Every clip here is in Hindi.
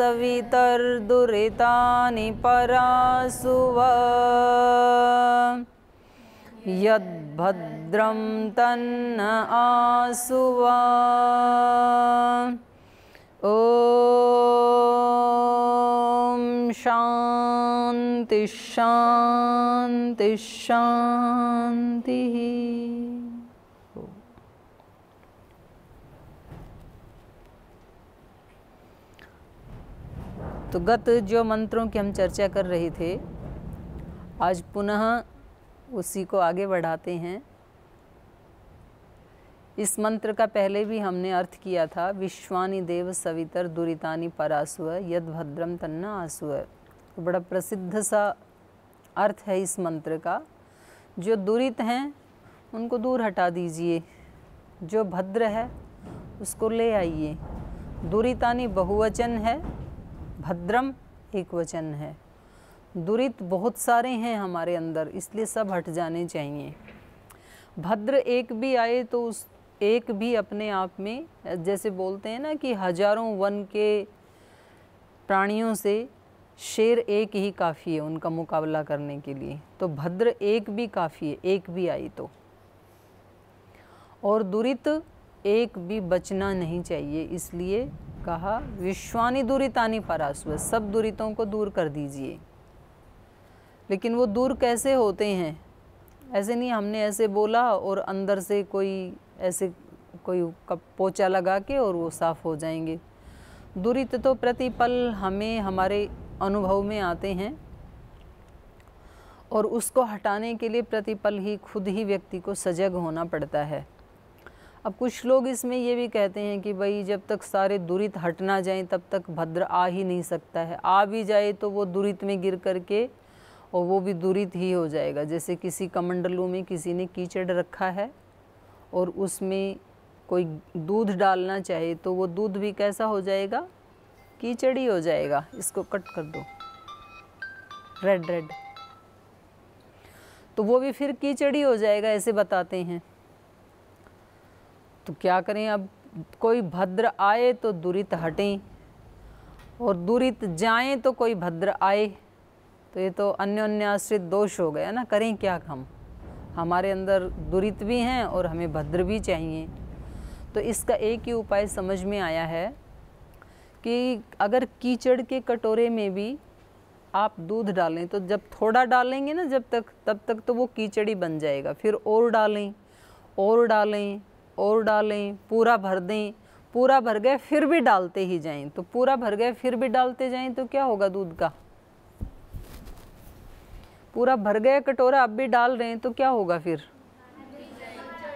सवितर्दुरितानि परासुव यद्भद्रं तन्न आसुव ओ शांति शांति शांति तो गत जो मंत्रों की हम चर्चा कर रहे थे आज पुनः उसी को आगे बढ़ाते हैं इस मंत्र का पहले भी हमने अर्थ किया था विश्वानी देव सवितर दुरितानी परासु यद भद्रम तन्ना आसुअ तो बड़ा प्रसिद्ध सा अर्थ है इस मंत्र का जो दुरित हैं उनको दूर हटा दीजिए जो भद्र है उसको ले आइए दुरितानी बहुवचन है भद्रम एक वचन है दुरित बहुत सारे हैं हमारे अंदर इसलिए सब हट जाने चाहिए भद्र एक भी आए तो उस एक भी अपने आप में जैसे बोलते हैं ना कि हजारों वन के प्राणियों से शेर एक ही काफ़ी है उनका मुकाबला करने के लिए तो भद्र एक भी काफ़ी है एक भी आई तो और दुरित एक भी बचना नहीं चाहिए इसलिए कहा विश्वानी दूरितानी परास्व सब दूरितों को दूर कर दीजिए लेकिन वो दूर कैसे होते हैं ऐसे नहीं हमने ऐसे बोला और अंदर से कोई ऐसे कोई पोचा लगा के और वो साफ़ हो जाएंगे दूरित तो प्रतिपल हमें हमारे अनुभव में आते हैं और उसको हटाने के लिए प्रतिपल ही खुद ही व्यक्ति को सजग होना पड़ता है अब कुछ लोग इसमें ये भी कहते हैं कि भाई जब तक सारे दुरित हट ना जाएं तब तक भद्र आ ही नहीं सकता है आ भी जाए तो वो दुरित में गिर करके और वो भी दुरित ही हो जाएगा जैसे किसी कमंडलों में किसी ने कीचड़ रखा है और उसमें कोई दूध डालना चाहिए तो वो दूध भी कैसा हो जाएगा कीचड़ ही हो जाएगा इसको कट कर दो रेड रेड तो वो भी फिर कीचड़ी हो जाएगा ऐसे बताते हैं तो क्या करें अब कोई भद्र आए तो दुरित हटें और दुरित जाएं तो कोई भद्र आए तो ये तो अन्योन्याश्रित दोष हो गया ना करें क्या हम हमारे अंदर दुरित भी हैं और हमें भद्र भी चाहिए तो इसका एक ही उपाय समझ में आया है कि अगर कीचड़ के कटोरे में भी आप दूध डालें तो जब थोड़ा डालेंगे ना जब तक तब तक तो वो कीचड़ी बन जाएगा फिर और डालें और डालें और डालें पूरा भर दें पूरा भर गए फिर भी डालते ही जाएं तो पूरा भर गए फिर भी डालते जाएं तो क्या होगा दूध का पूरा भर गया कटोरा अब भी डाल रहे हैं तो क्या होगा फिर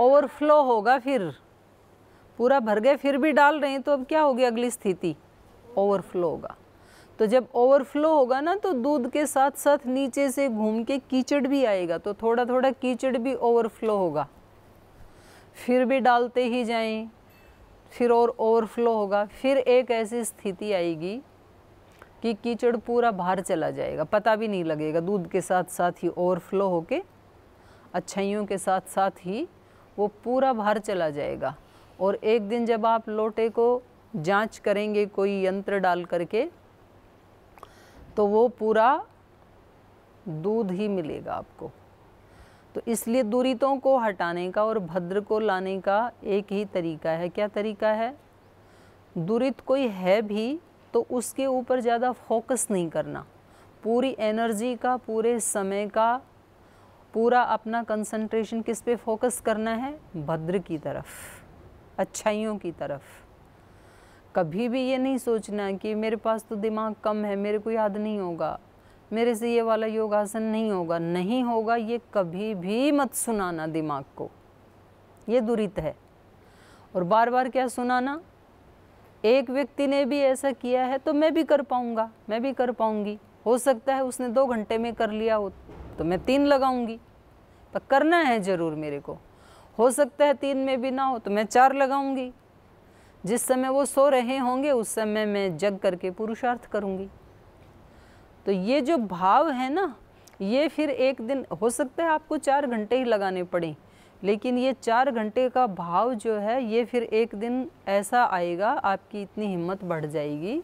ओवरफ्लो होगा फिर पूरा भर गए फिर भी डाल रहे हैं तो अब क्या होगी अगली स्थिति ओवरफ्लो होगा तो जब ओवरफ्लो होगा ना तो दूध के साथ साथ नीचे से घूम के कीचड़ भी आएगा तो थोड़ा थोड़ा कीचड़ भी ओवरफ्लो होगा फिर भी डालते ही जाएं फिर और ओवरफ्लो होगा फिर एक ऐसी स्थिति आएगी कि कीचड़ पूरा बाहर चला जाएगा पता भी नहीं लगेगा दूध के साथ साथ ही ओवरफ्लो होके अच्छाइयों के साथ साथ ही वो पूरा बाहर चला जाएगा और एक दिन जब आप लोटे को जांच करेंगे कोई यंत्र डाल करके तो वो पूरा दूध ही मिलेगा आपको तो इसलिए दुरीतों को हटाने का और भद्र को लाने का एक ही तरीका है क्या तरीका है दुरित कोई है भी तो उसके ऊपर ज़्यादा फोकस नहीं करना पूरी एनर्जी का पूरे समय का पूरा अपना कंसंट्रेशन किस पे फोकस करना है भद्र की तरफ अच्छाइयों की तरफ कभी भी ये नहीं सोचना कि मेरे पास तो दिमाग कम है मेरे को याद नहीं होगा मेरे से ये वाला योगासन नहीं होगा नहीं होगा ये कभी भी मत सुनाना दिमाग को ये दुरित है और बार बार क्या सुनाना एक व्यक्ति ने भी ऐसा किया है तो मैं भी कर पाऊँगा मैं भी कर पाऊँगी हो सकता है उसने दो घंटे में कर लिया हो तो मैं तीन लगाऊँगी पर करना है ज़रूर मेरे को हो सकता है तीन में भी ना हो तो मैं चार लगाऊँगी जिस समय वो सो रहे होंगे उस समय मैं जग करके पुरुषार्थ करूँगी तो ये जो भाव है ना ये फिर एक दिन हो सकता है आपको चार घंटे ही लगाने पड़े लेकिन ये चार घंटे का भाव जो है ये फिर एक दिन ऐसा आएगा आपकी इतनी हिम्मत बढ़ जाएगी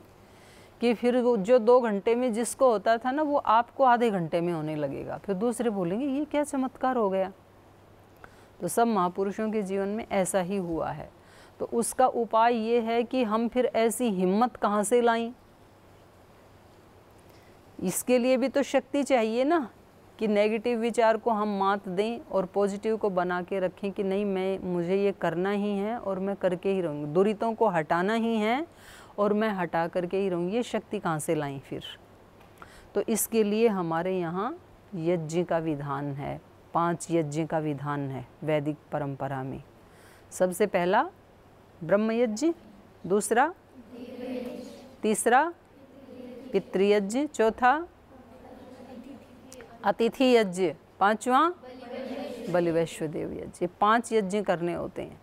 कि फिर वो जो दो घंटे में जिसको होता था ना वो आपको आधे घंटे में होने लगेगा फिर दूसरे बोलेंगे ये क्या चमत्कार हो गया तो सब महापुरुषों के जीवन में ऐसा ही हुआ है तो उसका उपाय ये है कि हम फिर ऐसी हिम्मत कहाँ से लाएं इसके लिए भी तो शक्ति चाहिए ना कि नेगेटिव विचार को हम मात दें और पॉजिटिव को बना के रखें कि नहीं मैं मुझे ये करना ही है और मैं करके ही रहूँगी दुरीतों को हटाना ही है और मैं हटा करके ही रहूँगी ये शक्ति कहाँ से लाई फिर तो इसके लिए हमारे यहाँ यज्ञ का विधान है पांच यज्ञ का विधान है वैदिक परंपरा में सबसे पहला ब्रह्म यज्ञ दूसरा तीसरा पितृयज्ञ चौथा अतिथि यज्ञ पांचवा बलि देव यज्ञ ये पांच यज्ञ करने होते हैं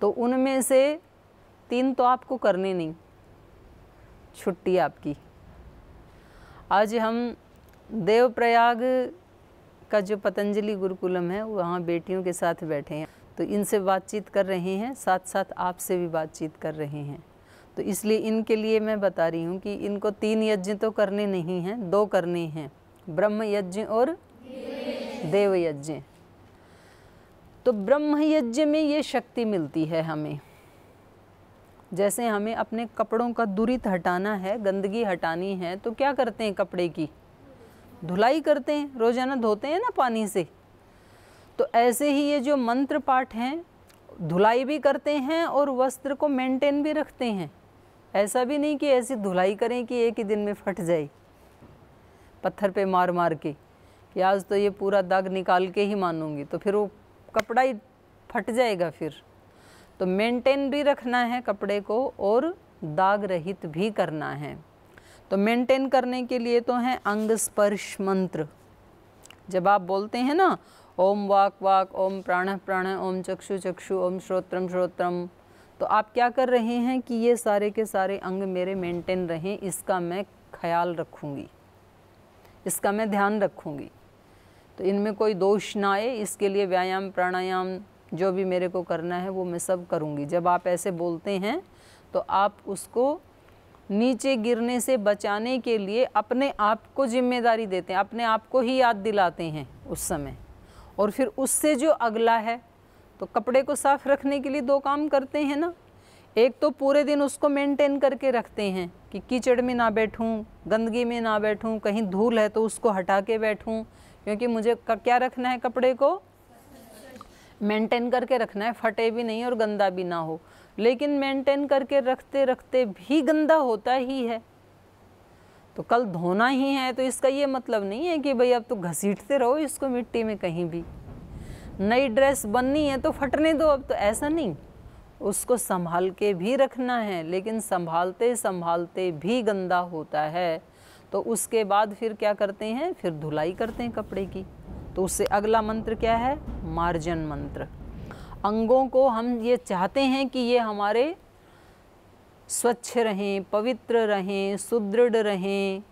तो उनमें से तीन तो आपको करने नहीं छुट्टी आपकी आज हम देवप्रयाग का जो पतंजलि गुरुकुलम है वहाँ बेटियों के साथ बैठे हैं तो इनसे बातचीत कर रहे हैं साथ साथ आपसे भी बातचीत कर रहे हैं तो इसलिए इनके लिए मैं बता रही हूँ कि इनको तीन यज्ञ तो करने नहीं हैं दो करने हैं ब्रह्म यज्ञ और देव यज्ञ तो ब्रह्म यज्ञ में ये शक्ति मिलती है हमें जैसे हमें अपने कपड़ों का दुरित हटाना है गंदगी हटानी है तो क्या करते हैं कपड़े की धुलाई करते हैं रोज़ाना धोते हैं ना पानी से तो ऐसे ही ये जो मंत्र पाठ हैं धुलाई भी करते हैं और वस्त्र को मेंटेन भी रखते हैं ऐसा भी नहीं कि ऐसी धुलाई करें कि एक ही दिन में फट जाए पत्थर पे मार मार के कि आज तो ये पूरा दाग निकाल के ही मानूंगी तो फिर वो कपड़ा ही फट जाएगा फिर तो मेंटेन भी रखना है कपड़े को और दाग रहित भी करना है तो मेंटेन करने के लिए तो है अंग स्पर्श मंत्र जब आप बोलते हैं ना ओम वाक वाक ओम प्राण प्राण ओम चक्षु चक्षु ओम श्रोत्रम श्रोत्रम तो आप क्या कर रहे हैं कि ये सारे के सारे अंग मेरे मेंटेन रहें इसका मैं ख्याल रखूँगी इसका मैं ध्यान रखूँगी तो इनमें कोई दोष ना आए इसके लिए व्यायाम प्राणायाम जो भी मेरे को करना है वो मैं सब करूँगी जब आप ऐसे बोलते हैं तो आप उसको नीचे गिरने से बचाने के लिए अपने आप को जिम्मेदारी देते हैं अपने आप को ही याद दिलाते हैं उस समय और फिर उससे जो अगला है तो कपड़े को साफ़ रखने के लिए दो काम करते हैं ना एक तो पूरे दिन उसको मेंटेन करके रखते हैं कि कीचड़ में ना बैठूं, गंदगी में ना बैठूं, कहीं धूल है तो उसको हटा के बैठूं, क्योंकि मुझे क्या रखना है कपड़े को मेंटेन करके रखना है फटे भी नहीं और गंदा भी ना हो लेकिन मेंटेन करके रखते रखते भी गंदा होता ही है तो कल धोना ही है तो इसका ये मतलब नहीं है कि भाई अब तो घसीटते रहो इसको मिट्टी में कहीं भी नई ड्रेस बननी है तो फटने दो अब तो ऐसा नहीं उसको संभाल के भी रखना है लेकिन संभालते संभालते भी गंदा होता है तो उसके बाद फिर क्या करते हैं फिर धुलाई करते हैं कपड़े की तो उससे अगला मंत्र क्या है मार्जन मंत्र अंगों को हम ये चाहते हैं कि ये हमारे स्वच्छ रहें पवित्र रहें सुदृढ़ रहें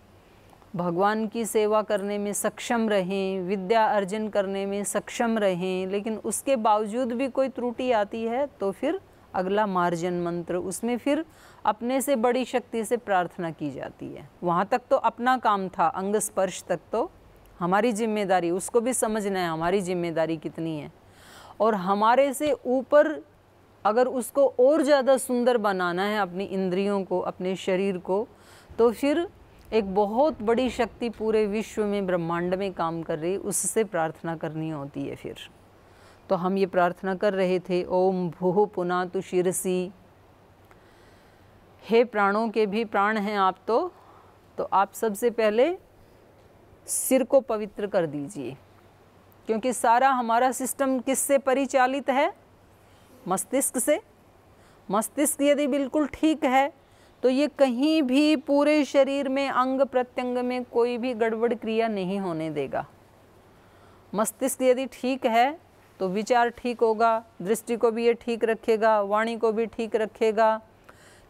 भगवान की सेवा करने में सक्षम रहें विद्या अर्जन करने में सक्षम रहें लेकिन उसके बावजूद भी कोई त्रुटि आती है तो फिर अगला मार्जन मंत्र उसमें फिर अपने से बड़ी शक्ति से प्रार्थना की जाती है वहाँ तक तो अपना काम था अंग स्पर्श तक तो हमारी जिम्मेदारी उसको भी समझना है हमारी जिम्मेदारी कितनी है और हमारे से ऊपर अगर उसको और ज़्यादा सुंदर बनाना है अपनी इंद्रियों को अपने शरीर को तो फिर एक बहुत बड़ी शक्ति पूरे विश्व में ब्रह्मांड में काम कर रही उससे प्रार्थना करनी होती है फिर तो हम ये प्रार्थना कर रहे थे ओम भूह पुना तु शिरसी हे प्राणों के भी प्राण हैं आप तो तो आप सबसे पहले सिर को पवित्र कर दीजिए क्योंकि सारा हमारा सिस्टम किससे परिचालित है मस्तिष्क से मस्तिष्क यदि बिल्कुल ठीक है तो ये कहीं भी पूरे शरीर में अंग प्रत्यंग में कोई भी गड़बड़ क्रिया नहीं होने देगा मस्तिष्क यदि ठीक है तो विचार ठीक होगा दृष्टि को भी ये ठीक रखेगा वाणी को भी ठीक रखेगा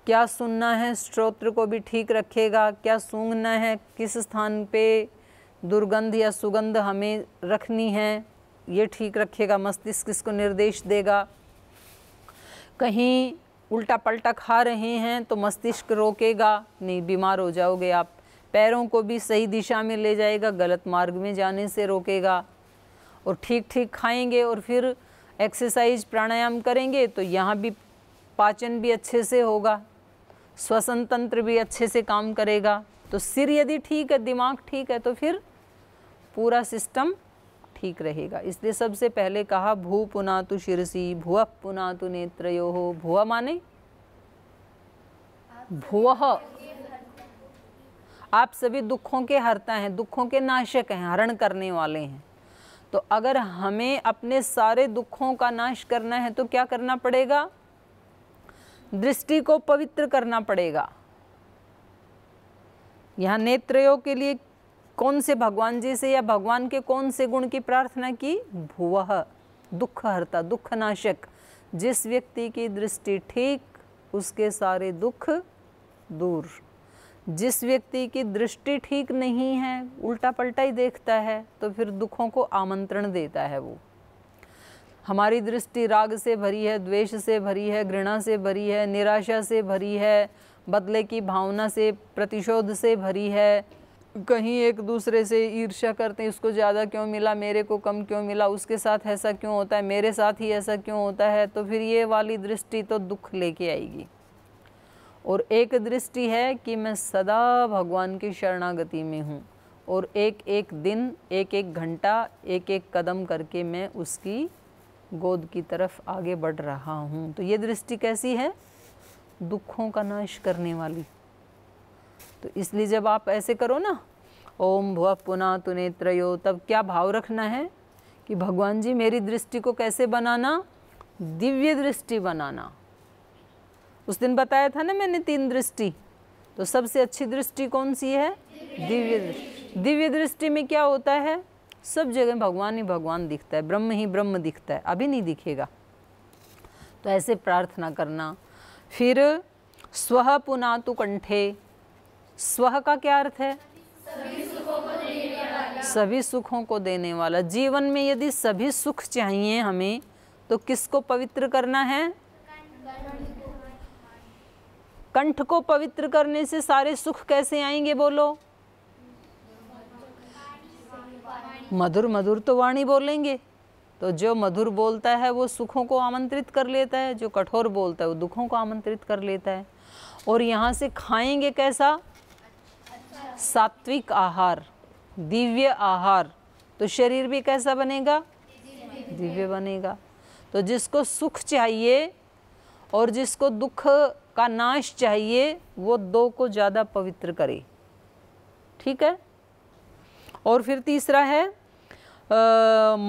क्या सुनना है स्त्रोत्र को भी ठीक रखेगा क्या सूंघना है किस स्थान पे दुर्गंध या सुगंध हमें रखनी है ये ठीक रखेगा मस्तिष्क इसको निर्देश देगा कहीं उल्टा पल्टा खा रहे हैं तो मस्तिष्क रोकेगा नहीं बीमार हो जाओगे आप पैरों को भी सही दिशा में ले जाएगा गलत मार्ग में जाने से रोकेगा और ठीक ठीक खाएंगे और फिर एक्सरसाइज प्राणायाम करेंगे तो यहाँ भी पाचन भी अच्छे से होगा श्वसन तंत्र भी अच्छे से काम करेगा तो सिर यदि ठीक है दिमाग ठीक है तो फिर पूरा सिस्टम ठीक रहेगा इसलिए सबसे पहले कहा भू पुना तु शिरसी भुव पुना तु नेत्रो हो भुव माने भुव आप सभी दुखों के हरता हैं दुखों के नाशक हैं हरण करने वाले हैं तो अगर हमें अपने सारे दुखों का नाश करना है तो क्या करना पड़ेगा दृष्टि को पवित्र करना पड़ेगा यहाँ नेत्रयोग के लिए कौन से भगवान जी से या भगवान के कौन से गुण की प्रार्थना की भुवह दुख हरता दुख नाशक जिस व्यक्ति की दृष्टि ठीक उसके सारे दुख दूर जिस व्यक्ति की दृष्टि ठीक नहीं है उल्टा पलटा ही देखता है तो फिर दुखों को आमंत्रण देता है वो हमारी दृष्टि राग से भरी है द्वेष से भरी है घृणा से भरी है निराशा से भरी है बदले की भावना से प्रतिशोध से भरी है कहीं एक दूसरे से ईर्ष्या करते हैं इसको ज़्यादा क्यों मिला मेरे को कम क्यों मिला उसके साथ ऐसा क्यों होता है मेरे साथ ही ऐसा क्यों होता है तो फिर ये वाली दृष्टि तो दुख लेके आएगी और एक दृष्टि है कि मैं सदा भगवान की शरणागति में हूँ और एक एक दिन एक एक घंटा एक एक कदम करके मैं उसकी गोद की तरफ आगे बढ़ रहा हूँ तो ये दृष्टि कैसी है दुखों का नाश करने वाली तो इसलिए जब आप ऐसे करो ना ओम भुव पुना नेत्रो तब क्या भाव रखना है कि भगवान जी मेरी दृष्टि को कैसे बनाना दिव्य दृष्टि बनाना उस दिन बताया था ना मैंने तीन दृष्टि तो सबसे अच्छी दृष्टि कौन सी है दिव्य दृष्टि दिव्य दृष्टि में क्या होता है सब जगह भगवान ही भगवान दिखता है ब्रह्म ही ब्रह्म दिखता है अभी नहीं दिखेगा तो ऐसे प्रार्थना करना फिर स्व पुनातु कंठे स्व का क्या अर्थ है सभी सुखों को देने वाला जीवन में यदि सभी सुख चाहिए हमें तो किसको पवित्र करना है कंठ को पवित्र करने से सारे सुख कैसे आएंगे बोलो मधुर मधुर तो वाणी बोलेंगे तो जो मधुर बोलता है वो सुखों को आमंत्रित कर लेता है जो कठोर बोलता है वो दुखों को आमंत्रित कर लेता है और यहाँ से खाएंगे कैसा सात्विक आहार दिव्य आहार तो शरीर भी कैसा बनेगा दिव्य बनेगा तो जिसको सुख चाहिए और जिसको दुख का नाश चाहिए वो दो को ज़्यादा पवित्र करे ठीक है और फिर तीसरा है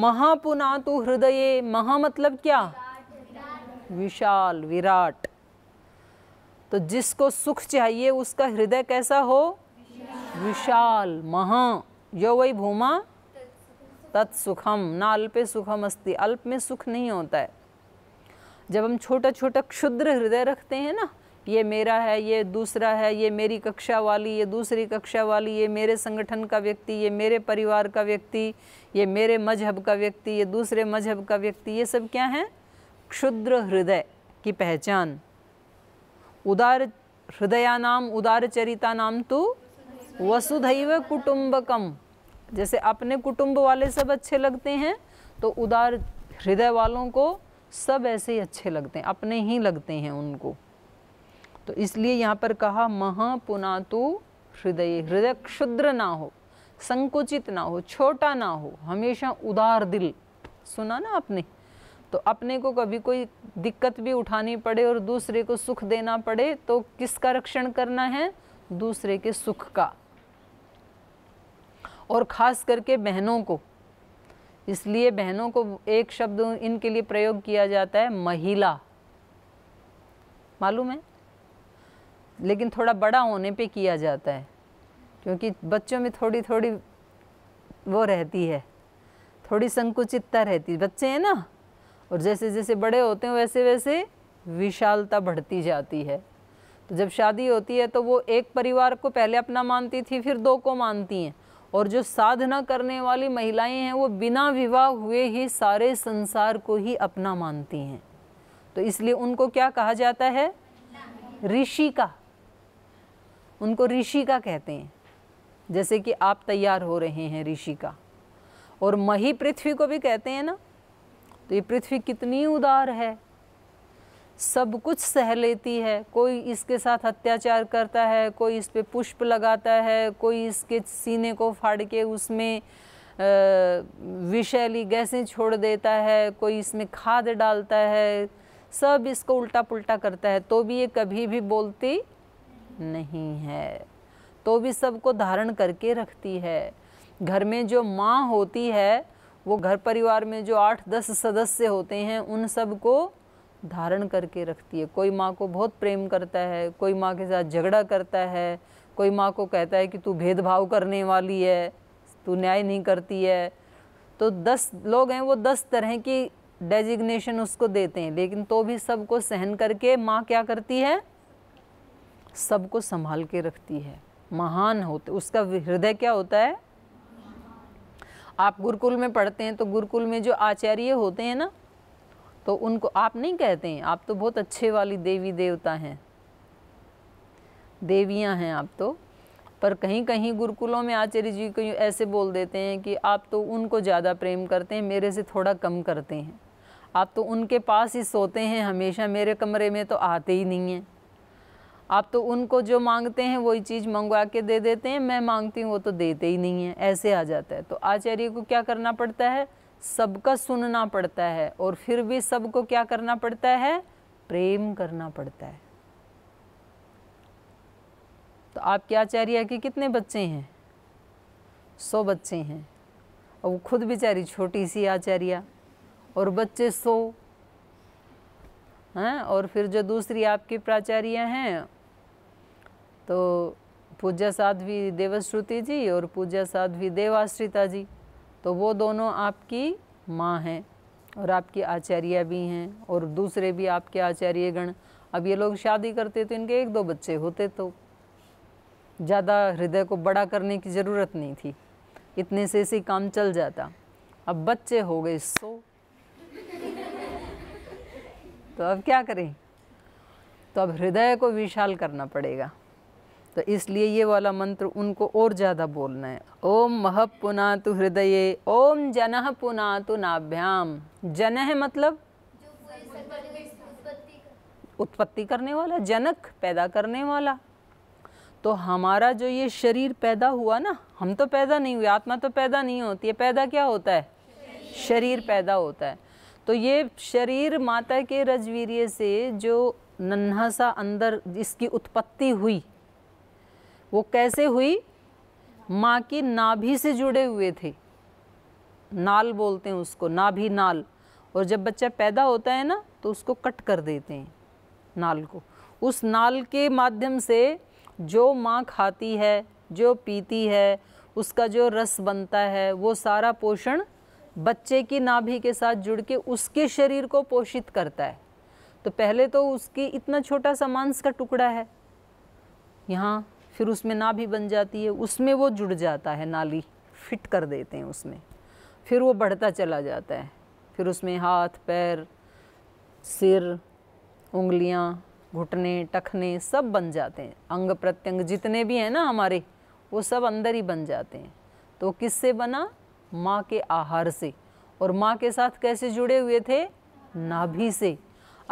महापुनातु हृदय महा मतलब क्या विशाल विराट तो जिसको सुख चाहिए उसका हृदय कैसा हो विशाल महा यो वही भूमा तत्सुखम ना अल्पे सुखम अस्ति अल्प में सुख नहीं होता है जब हम छोटा छोटा क्षुद्र हृदय रखते हैं ना ये मेरा है ये दूसरा है ये मेरी कक्षा वाली ये दूसरी कक्षा वाली ये मेरे संगठन का व्यक्ति ये मेरे परिवार का व्यक्ति ये मेरे मजहब का व्यक्ति ये दूसरे मजहब का व्यक्ति ये सब क्या है क्षुद्र हृदय की पहचान उदार हृदया नाम उदार चरिता नाम तो वसुधैव कुटुंबकम जैसे अपने कुटुंब वाले सब अच्छे लगते हैं तो उदार हृदय वालों को सब ऐसे ही अच्छे लगते हैं अपने ही लगते हैं उनको तो इसलिए यहाँ पर कहा महापुनातु हृदय हृदय क्षुद्र ना हो संकुचित ना हो छोटा ना हो हमेशा उदार दिल सुना ना आपने तो अपने को कभी कोई दिक्कत भी उठानी पड़े और दूसरे को सुख देना पड़े तो किसका रक्षण करना है दूसरे के सुख का और ख़ास करके बहनों को इसलिए बहनों को एक शब्द इनके लिए प्रयोग किया जाता है महिला मालूम है लेकिन थोड़ा बड़ा होने पे किया जाता है क्योंकि बच्चों में थोड़ी थोड़ी वो रहती है थोड़ी संकुचितता रहती है बच्चे हैं ना और जैसे जैसे बड़े होते हैं वैसे वैसे विशालता बढ़ती जाती है तो जब शादी होती है तो वो एक परिवार को पहले अपना मानती थी फिर दो को मानती हैं और जो साधना करने वाली महिलाएं हैं वो बिना विवाह हुए ही सारे संसार को ही अपना मानती हैं तो इसलिए उनको क्या कहा जाता है ऋषि का उनको ऋषि का कहते हैं जैसे कि आप तैयार हो रहे हैं ऋषि का और मही पृथ्वी को भी कहते हैं ना तो ये पृथ्वी कितनी उदार है सब कुछ सह लेती है कोई इसके साथ अत्याचार करता है कोई इस पर पुष्प लगाता है कोई इसके सीने को फाड़ के उसमें विषैली गैसें छोड़ देता है कोई इसमें खाद डालता है सब इसको उल्टा पुल्टा करता है तो भी ये कभी भी बोलती नहीं है तो भी सबको धारण करके रखती है घर में जो माँ होती है वो घर परिवार में जो आठ दस सदस्य होते हैं उन सबको धारण करके रखती है कोई माँ को बहुत प्रेम करता है कोई माँ के साथ झगड़ा करता है कोई माँ को कहता है कि तू भेदभाव करने वाली है तू न्याय नहीं करती है तो दस लोग हैं वो दस तरह की डेजिग्नेशन उसको देते हैं लेकिन तो भी सबको सहन करके माँ क्या करती है सबको संभाल के रखती है महान होते उसका हृदय क्या होता है आप गुरुकुल में पढ़ते हैं तो गुरुकुल में जो आचार्य होते हैं ना तो उनको आप नहीं कहते हैं आप तो बहुत अच्छे वाली देवी देवता हैं देवियां हैं आप तो पर कहीं कहीं गुरुकुलों में आचार्य जी को ऐसे बोल देते हैं कि आप तो उनको ज़्यादा प्रेम करते हैं मेरे से थोड़ा कम करते हैं आप तो उनके पास ही सोते हैं हमेशा मेरे कमरे में तो आते ही नहीं हैं आप तो उनको जो मांगते हैं वही चीज़ मंगवा के दे देते हैं मैं मांगती हूँ वो तो देते ही नहीं हैं ऐसे आ जाता है तो आचार्य को क्या करना पड़ता है सबका सुनना पड़ता है और फिर भी सबको क्या करना पड़ता है प्रेम करना पड़ता है तो आपके आचार्य के कितने बच्चे हैं सौ बच्चे हैं और वो खुद बेचारी छोटी सी आचार्य और बच्चे सौ हैं हाँ, और फिर जो दूसरी आपकी प्राचार्य हैं तो पूज्य साध्वी देवश्रुति जी और पूज्य साध्वी देवाश्रिता जी तो वो दोनों आपकी माँ हैं और आपकी आचार्य भी हैं और दूसरे भी आपके आचार्य गण अब ये लोग शादी करते तो इनके एक दो बच्चे होते तो ज़्यादा हृदय को बड़ा करने की ज़रूरत नहीं थी इतने से ऐसे काम चल जाता अब बच्चे हो गए सो तो अब क्या करें तो अब हृदय को विशाल करना पड़ेगा तो इसलिए ये वाला मंत्र उनको और ज़्यादा बोलना है ओम मह पुनातु हृदय ओम जनह पुनातु नाभ्याम जनह मतलब उत्पत्ति करने वाला जनक पैदा करने वाला तो हमारा जो ये शरीर पैदा हुआ ना हम तो पैदा नहीं हुए आत्मा तो पैदा नहीं होती है पैदा क्या होता है शरीर, शरीर पैदा होता है तो ये शरीर माता के रजवीर्य से जो नन्हा सा अंदर इसकी उत्पत्ति हुई वो कैसे हुई माँ की नाभि से जुड़े हुए थे नाल बोलते हैं उसको नाभि नाल और जब बच्चा पैदा होता है ना तो उसको कट कर देते हैं नाल को उस नाल के माध्यम से जो माँ खाती है जो पीती है उसका जो रस बनता है वो सारा पोषण बच्चे की नाभि के साथ जुड़ के उसके शरीर को पोषित करता है तो पहले तो उसकी इतना छोटा सा मांस का टुकड़ा है यहाँ फिर उसमें भी बन जाती है उसमें वो जुड़ जाता है नाली फिट कर देते हैं उसमें फिर वो बढ़ता चला जाता है फिर उसमें हाथ पैर सिर उंगलियां घुटने टखने सब बन जाते हैं अंग प्रत्यंग जितने भी हैं ना हमारे वो सब अंदर ही बन जाते हैं तो किससे बना माँ के आहार से और माँ के साथ कैसे जुड़े हुए थे नाभि से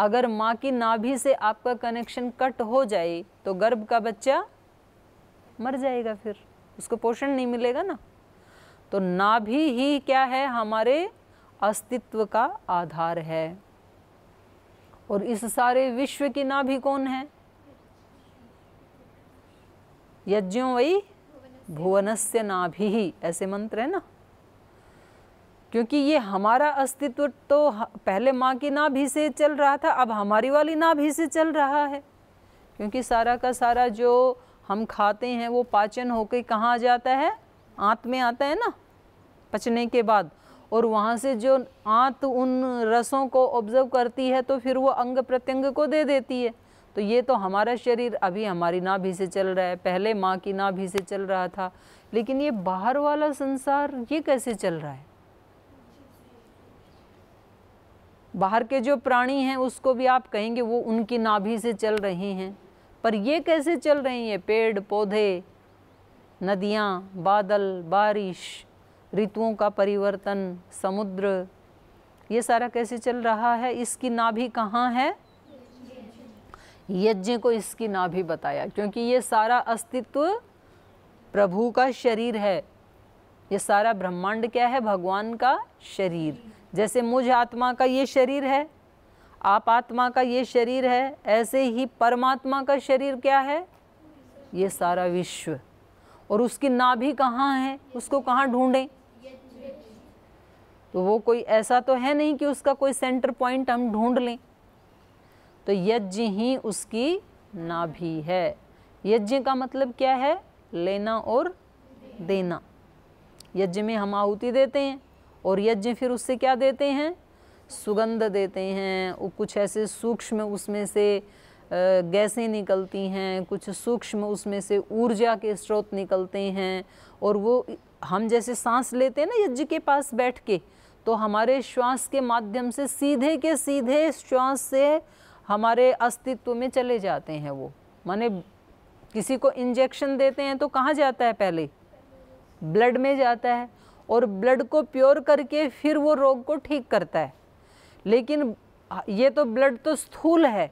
अगर माँ की नाभि से आपका कनेक्शन कट हो जाए तो गर्भ का बच्चा मर जाएगा फिर उसको पोषण नहीं मिलेगा ना तो नाभि ही क्या है हमारे अस्तित्व का आधार है और इस सारे विश्व की नाभि कौन है यज्ञों वही भुवनस्य नाभि ही ऐसे मंत्र है ना क्योंकि ये हमारा अस्तित्व तो पहले माँ की नाभि से चल रहा था अब हमारी वाली नाभि से चल रहा है क्योंकि सारा का सारा जो हम खाते हैं वो पाचन होकर कहाँ आ जाता है आँत में आता है ना पचने के बाद और वहाँ से जो आँत उन रसों को ऑब्ज़र्व करती है तो फिर वो अंग प्रत्यंग को दे देती है तो ये तो हमारा शरीर अभी हमारी नाभि से चल रहा है पहले माँ की नाभि से चल रहा था लेकिन ये बाहर वाला संसार ये कैसे चल रहा है बाहर के जो प्राणी हैं उसको भी आप कहेंगे वो उनकी नाभि से चल रहे हैं पर ये कैसे चल रही हैं पेड़ पौधे नदियाँ बादल बारिश ऋतुओं का परिवर्तन समुद्र ये सारा कैसे चल रहा है इसकी नाभि कहाँ है यज्ञ को इसकी नाभि बताया क्योंकि ये सारा अस्तित्व प्रभु का शरीर है ये सारा ब्रह्मांड क्या है भगवान का शरीर जैसे मुझ आत्मा का ये शरीर है आप आत्मा का ये शरीर है ऐसे ही परमात्मा का शरीर क्या है ये सारा विश्व और उसकी नाभि कहाँ है उसको कहाँ ढूंढें तो वो कोई ऐसा तो है नहीं कि उसका कोई सेंटर पॉइंट हम ढूंढ लें तो यज्ञ ही उसकी नाभि है यज्ञ का मतलब क्या है लेना और देना यज्ञ में हम आहुति देते हैं और यज्ञ फिर उससे क्या देते हैं सुगंध देते हैं और कुछ ऐसे सूक्ष्म उसमें से गैसें निकलती हैं कुछ सूक्ष्म उसमें से ऊर्जा के स्रोत निकलते हैं और वो हम जैसे सांस लेते हैं ना यज्ञ के पास बैठ के तो हमारे श्वास के माध्यम से सीधे के सीधे श्वास से हमारे अस्तित्व में चले जाते हैं वो माने किसी को इंजेक्शन देते हैं तो कहाँ जाता है पहले ब्लड में जाता है और ब्लड को प्योर करके फिर वो रोग को ठीक करता है लेकिन ये तो ब्लड तो स्थूल है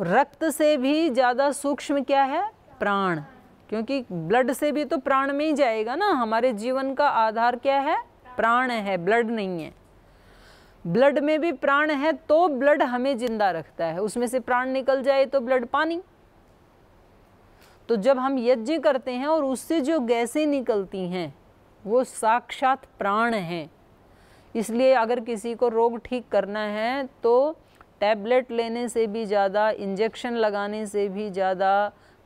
रक्त से भी ज़्यादा सूक्ष्म क्या है प्राण क्योंकि ब्लड से भी तो प्राण में ही जाएगा ना हमारे जीवन का आधार क्या है प्राण है ब्लड नहीं है ब्लड में भी प्राण है तो ब्लड हमें जिंदा रखता है उसमें से प्राण निकल जाए तो ब्लड पानी तो जब हम यज्ञ करते हैं और उससे जो गैसें निकलती हैं वो साक्षात प्राण हैं इसलिए अगर किसी को रोग ठीक करना है तो टैबलेट लेने से भी ज़्यादा इंजेक्शन लगाने से भी ज़्यादा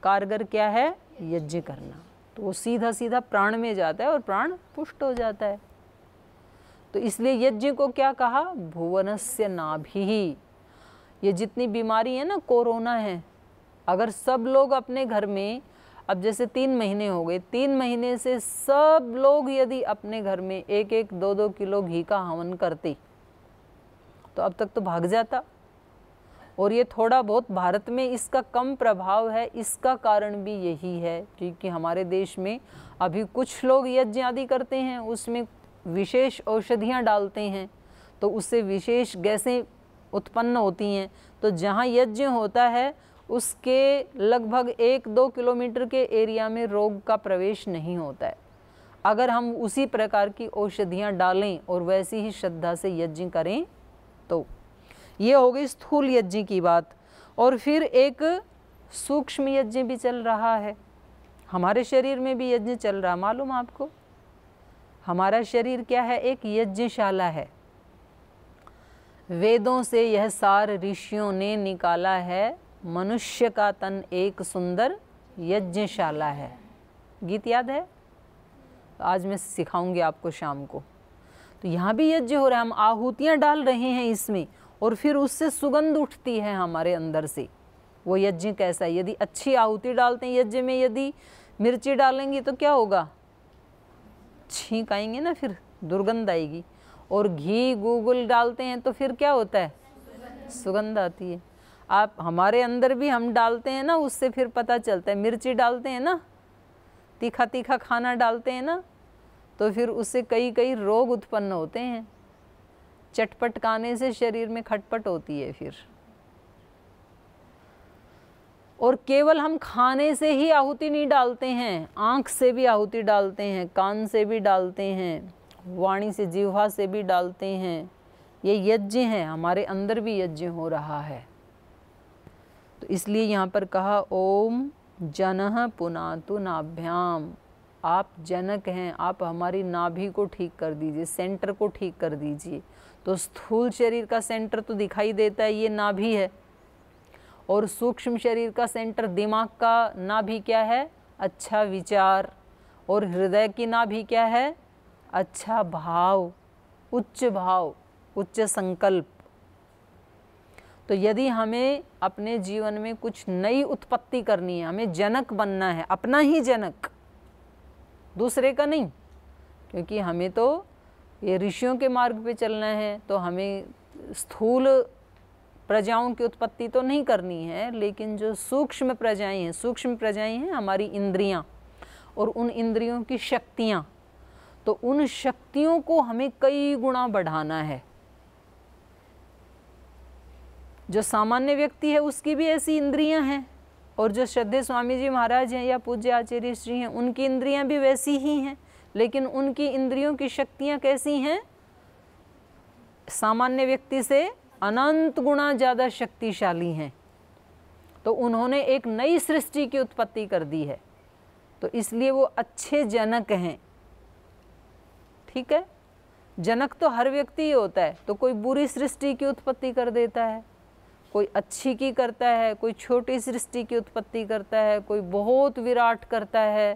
कारगर क्या है यज्ञ करना तो वो सीधा सीधा प्राण में जाता है और प्राण पुष्ट हो जाता है तो इसलिए यज्ञ को क्या कहा भुवनस्य नाभि ये जितनी बीमारी है ना कोरोना है अगर सब लोग अपने घर में अब जैसे तीन महीने हो गए तीन महीने से सब लोग यदि अपने घर में एक एक दो दो किलो घी का हवन करते तो अब तक तो भाग जाता और ये थोड़ा बहुत भारत में इसका कम प्रभाव है इसका कारण भी यही है क्योंकि हमारे देश में अभी कुछ लोग यज्ञ आदि करते हैं उसमें विशेष औषधियाँ डालते हैं तो उससे विशेष गैसें उत्पन्न होती हैं तो जहाँ यज्ञ होता है उसके लगभग एक दो किलोमीटर के एरिया में रोग का प्रवेश नहीं होता है अगर हम उसी प्रकार की औषधियाँ डालें और वैसी ही श्रद्धा से यज्ञ करें तो ये हो गई स्थूल यज्ञ की बात और फिर एक सूक्ष्म यज्ञ भी चल रहा है हमारे शरीर में भी यज्ञ चल रहा मालूम आपको हमारा शरीर क्या है एक यज्ञशाला है वेदों से यह सार ऋषियों ने निकाला है मनुष्य का तन एक सुंदर यज्ञशाला है गीत याद है आज मैं सिखाऊंगी आपको शाम को तो यहाँ भी यज्ञ हो रहा है हम आहूतियाँ डाल रहे हैं इसमें और फिर उससे सुगंध उठती है हमारे अंदर से वो यज्ञ कैसा है यदि अच्छी आहुति डालते हैं यज्ञ में यदि मिर्ची डालेंगी तो क्या होगा छींक आएंगे ना फिर दुर्गंध आएगी और घी गूगल डालते हैं तो फिर क्या होता है सुगंध आती है आप हमारे अंदर भी हम डालते हैं ना उससे फिर पता चलता है मिर्ची डालते हैं ना तीखा तीखा खाना डालते हैं ना तो फिर उससे कई कई रोग उत्पन्न होते हैं चटपट खाने से शरीर में खटपट होती है फिर और केवल हम खाने से ही आहुति नहीं डालते हैं आँख से भी आहुति डालते हैं कान से भी डालते हैं वाणी से जीवा से भी डालते हैं ये यज्ञ हैं हमारे अंदर भी यज्ञ हो रहा है तो इसलिए यहाँ पर कहा ओम जन पुनातु नाभ्याम आप जनक हैं आप हमारी नाभि को ठीक कर दीजिए सेंटर को ठीक कर दीजिए तो स्थूल शरीर का सेंटर तो दिखाई देता है ये नाभि है और सूक्ष्म शरीर का सेंटर दिमाग का नाभि क्या है अच्छा विचार और हृदय की नाभि क्या है अच्छा भाव उच्च भाव उच्च संकल्प तो यदि हमें अपने जीवन में कुछ नई उत्पत्ति करनी है हमें जनक बनना है अपना ही जनक दूसरे का नहीं क्योंकि हमें तो ये ऋषियों के मार्ग पे चलना है तो हमें स्थूल प्रजाओं की उत्पत्ति तो नहीं करनी है लेकिन जो सूक्ष्म प्रजाएं हैं सूक्ष्म प्रजाएं हैं हमारी इंद्रियां और उन इंद्रियों की शक्तियां तो उन शक्तियों को हमें कई गुणा बढ़ाना है जो सामान्य व्यक्ति है उसकी भी ऐसी इंद्रियां हैं और जो श्रद्धे स्वामी जी महाराज हैं या पूज्य आचार्य श्री हैं उनकी इंद्रियां भी वैसी ही हैं लेकिन उनकी इंद्रियों की शक्तियां कैसी हैं सामान्य व्यक्ति से अनंत गुणा ज़्यादा शक्तिशाली हैं तो उन्होंने एक नई सृष्टि की उत्पत्ति कर दी है तो इसलिए वो अच्छे जनक हैं ठीक है जनक तो हर व्यक्ति ही होता है तो कोई बुरी सृष्टि की उत्पत्ति कर देता है कोई अच्छी की करता है कोई छोटी सृष्टि की उत्पत्ति करता है कोई बहुत विराट करता है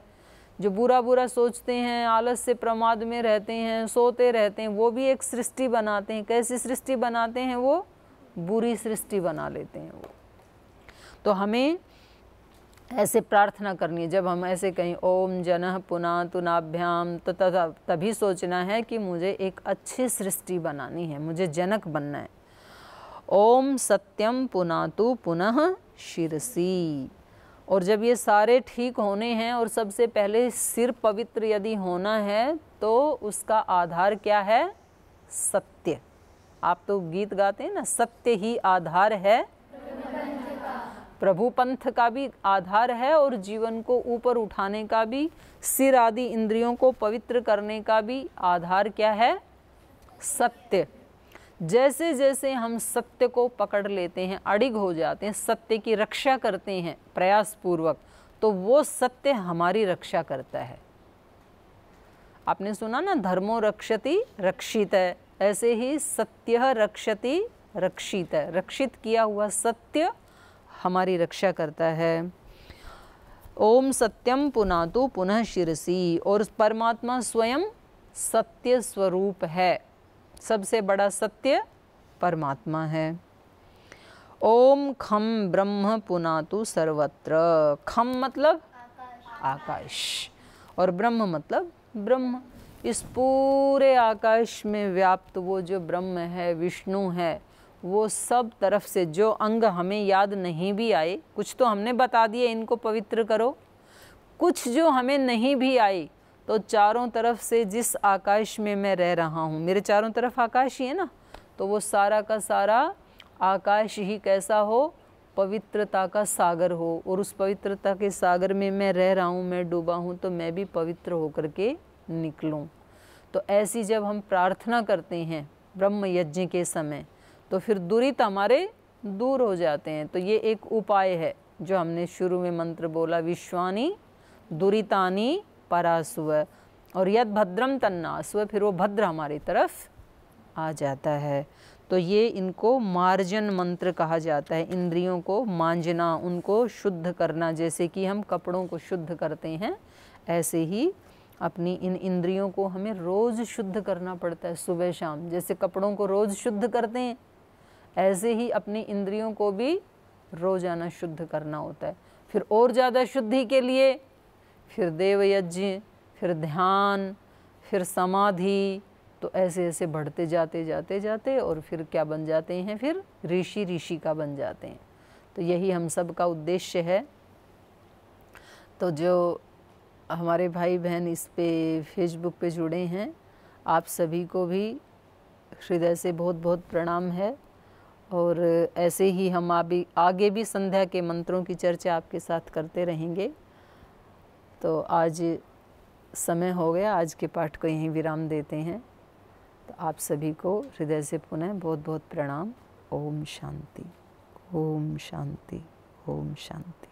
जो बुरा बुरा सोचते हैं आलस से प्रमाद में रहते हैं सोते रहते हैं वो भी एक सृष्टि बनाते हैं कैसी सृष्टि बनाते हैं वो बुरी सृष्टि बना लेते हैं वो तो हमें ऐसे प्रार्थना करनी है जब हम ऐसे कहीं ओम जन पुना तुनाभ्याम तो तभी सोचना है कि मुझे एक अच्छी सृष्टि बनानी है मुझे जनक बनना है ओम सत्यम पुनातु पुनः शिरसी और जब ये सारे ठीक होने हैं और सबसे पहले सिर पवित्र यदि होना है तो उसका आधार क्या है सत्य आप तो गीत गाते हैं ना सत्य ही आधार है प्रभु पंथ का भी आधार है और जीवन को ऊपर उठाने का भी सिर आदि इंद्रियों को पवित्र करने का भी आधार क्या है सत्य जैसे जैसे हम सत्य को पकड़ लेते हैं अड़िग हो जाते हैं सत्य की रक्षा करते हैं प्रयास पूर्वक तो वो सत्य हमारी रक्षा करता है आपने सुना ना धर्मो रक्षति रक्षित है ऐसे ही सत्य रक्षति रक्षित है रक्षित किया हुआ सत्य हमारी रक्षा करता है ओम सत्यम पुनातु पुनः शिरसी और परमात्मा स्वयं सत्य स्वरूप है सबसे बड़ा सत्य परमात्मा है ओम खम ब्रह्म पुनातु सर्वत्र खम मतलब आकाश और ब्रह्म मतलब ब्रह्म इस पूरे आकाश में व्याप्त वो जो ब्रह्म है विष्णु है वो सब तरफ से जो अंग हमें याद नहीं भी आए कुछ तो हमने बता दिए इनको पवित्र करो कुछ जो हमें नहीं भी आई तो चारों तरफ से जिस आकाश में मैं रह रहा हूँ मेरे चारों तरफ आकाश ही है ना तो वो सारा का सारा आकाश ही कैसा हो पवित्रता का सागर हो और उस पवित्रता के सागर में मैं रह रहा हूँ मैं डूबा हूँ तो मैं भी पवित्र होकर के निकलूँ तो ऐसी जब हम प्रार्थना करते हैं ब्रह्म यज्ञ के समय तो फिर दुरित हमारे दूर हो जाते हैं तो ये एक उपाय है जो हमने शुरू में मंत्र बोला विश्वानी दुरितानी परास्व और यद भद्रम तन्नास्व फिर वो भद्र हमारी तरफ आ जाता है तो ये इनको मार्जन मंत्र कहा जाता है इंद्रियों को मांजना उनको शुद्ध करना जैसे कि हम कपड़ों को शुद्ध करते हैं ऐसे ही अपनी इन इंद्रियों को हमें रोज़ शुद्ध करना पड़ता है सुबह शाम जैसे कपड़ों को रोज़ शुद्ध करते हैं ऐसे ही अपनी इंद्रियों को भी रोज़ाना शुद्ध करना होता है फिर और ज़्यादा शुद्धि के लिए फिर देव यज्ञ फिर ध्यान फिर समाधि तो ऐसे ऐसे बढ़ते जाते जाते जाते और फिर क्या बन जाते हैं फिर ऋषि ऋषि का बन जाते हैं तो यही हम सब का उद्देश्य है तो जो हमारे भाई बहन इस पे फेसबुक पे जुड़े हैं आप सभी को भी हृदय से बहुत बहुत प्रणाम है और ऐसे ही हम अभी आगे भी संध्या के मंत्रों की चर्चा आपके साथ करते रहेंगे तो आज समय हो गया आज के पाठ को यहीं विराम देते हैं तो आप सभी को हृदय से पुनः बहुत बहुत प्रणाम ओम शांति ओम शांति ओम शांति